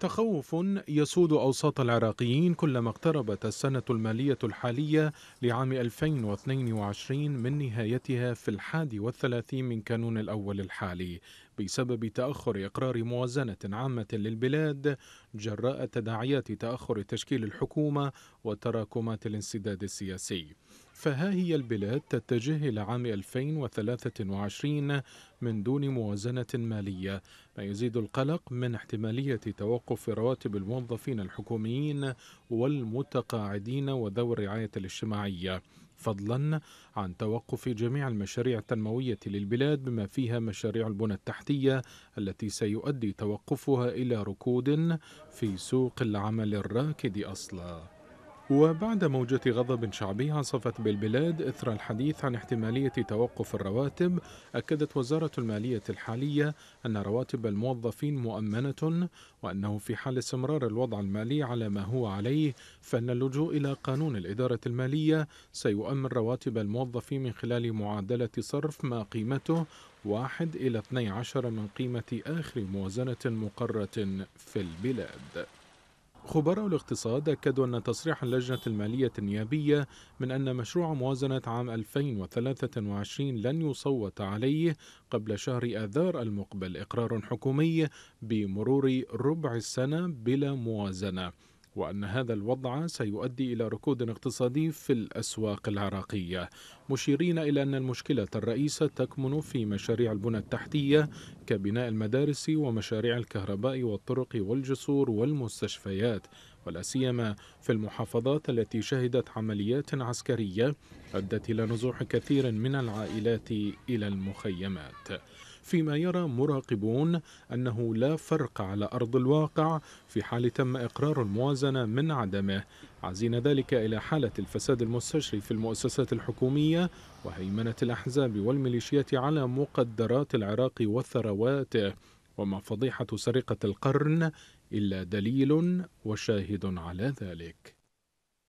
تخوف يسود أوساط العراقيين كلما اقتربت السنة المالية الحالية لعام 2022 من نهايتها في الحادي والثلاثين من كانون الأول الحالي بسبب تأخر إقرار موازنة عامة للبلاد جراء تداعيات تأخر تشكيل الحكومة وتراكمات الانسداد السياسي فها هي البلاد تتجه إلى عام 2023 من دون موازنة مالية ما يزيد القلق من احتمالية توقف رواتب الموظفين الحكوميين والمتقاعدين وذوي الرعاية الاجتماعية فضلا عن توقف جميع المشاريع التنموية للبلاد بما فيها مشاريع البنى التحتية التي سيؤدي توقفها إلى ركود في سوق العمل الراكد أصلاً وبعد موجة غضب شعبي عصفت بالبلاد إثر الحديث عن احتمالية توقف الرواتب أكدت وزارة المالية الحالية أن رواتب الموظفين مؤمنة وأنه في حال استمرار الوضع المالي على ما هو عليه فإن اللجوء إلى قانون الإدارة المالية سيؤمن رواتب الموظفين من خلال معادلة صرف ما قيمته واحد إلى 12 من قيمة آخر موازنة مقرة في البلاد خبراء الاقتصاد أكدوا أن تصريح اللجنة المالية النيابية من أن مشروع موازنة عام 2023 لن يصوت عليه قبل شهر آذار المقبل إقرار حكومي بمرور ربع السنة بلا موازنة وأن هذا الوضع سيؤدي إلى ركود اقتصادي في الأسواق العراقية مشيرين إلى أن المشكلة الرئيسة تكمن في مشاريع البنى التحتية كبناء المدارس ومشاريع الكهرباء والطرق والجسور والمستشفيات ولا سيما في المحافظات التي شهدت عمليات عسكرية أدت إلى نزوح كثير من العائلات إلى المخيمات فيما يرى مراقبون أنه لا فرق على أرض الواقع في حال تم إقرار الموازنة من عدمه عزين ذلك إلى حالة الفساد المستشري في المؤسسات الحكومية وهيمنة الأحزاب والميليشيات على مقدرات العراق وثرواته وما فضيحة سرقة القرن إلا دليل وشاهد على ذلك